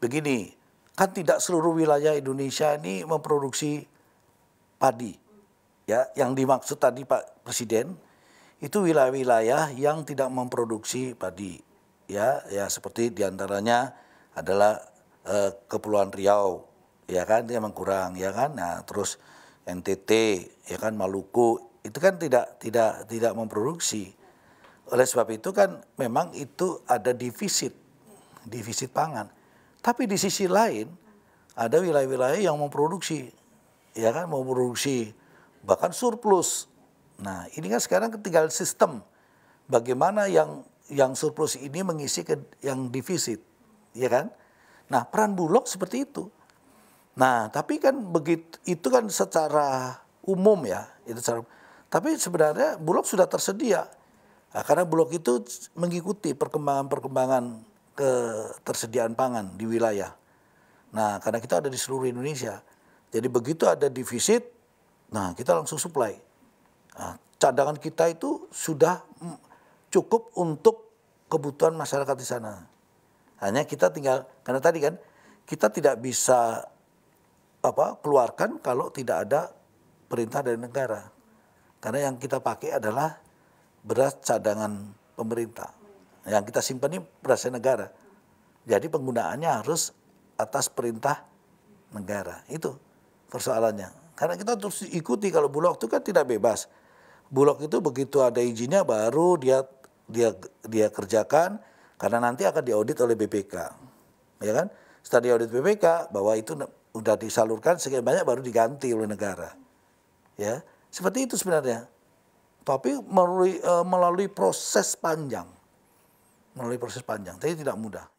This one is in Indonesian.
begini, kan tidak seluruh wilayah Indonesia ini memproduksi padi. Ya, yang dimaksud tadi Pak Presiden itu wilayah-wilayah yang tidak memproduksi padi. Ya, ya seperti diantaranya adalah eh, Kepulauan Riau, ya kan, dia kurang, ya kan. Nah, terus NTT, ya kan, Maluku, itu kan tidak tidak tidak memproduksi. Oleh sebab itu kan memang itu ada defisit, defisit pangan. Tapi di sisi lain ada wilayah-wilayah yang memproduksi, ya kan, memproduksi bahkan surplus. Nah, ini kan sekarang ketinggalan sistem. Bagaimana yang yang surplus ini mengisi ke yang defisit, ya kan? Nah, peran Bulog seperti itu. Nah, tapi kan begitu itu kan secara umum ya, itu secara tapi sebenarnya Bulog sudah tersedia. Nah, karena Bulog itu mengikuti perkembangan-perkembangan ketersediaan pangan di wilayah. Nah, karena kita ada di seluruh Indonesia. Jadi begitu ada defisit, nah kita langsung supply. Nah, cadangan kita itu sudah cukup untuk kebutuhan masyarakat di sana. Hanya kita tinggal karena tadi kan kita tidak bisa apa keluarkan kalau tidak ada perintah dari negara. Karena yang kita pakai adalah beras cadangan pemerintah. Yang kita simpan ini perasaan negara. Jadi penggunaannya harus atas perintah negara. Itu persoalannya. Karena kita terus ikuti kalau bulog itu kan tidak bebas. Bulog itu begitu ada izinnya baru dia dia dia kerjakan karena nanti akan diaudit oleh BPK. Ya kan? Setelah diaudit BPK bahwa itu sudah disalurkan sekian banyak baru diganti oleh negara. Ya, seperti itu sebenarnya. Tapi melalui, eh, melalui proses panjang melalui proses panjang tapi tidak mudah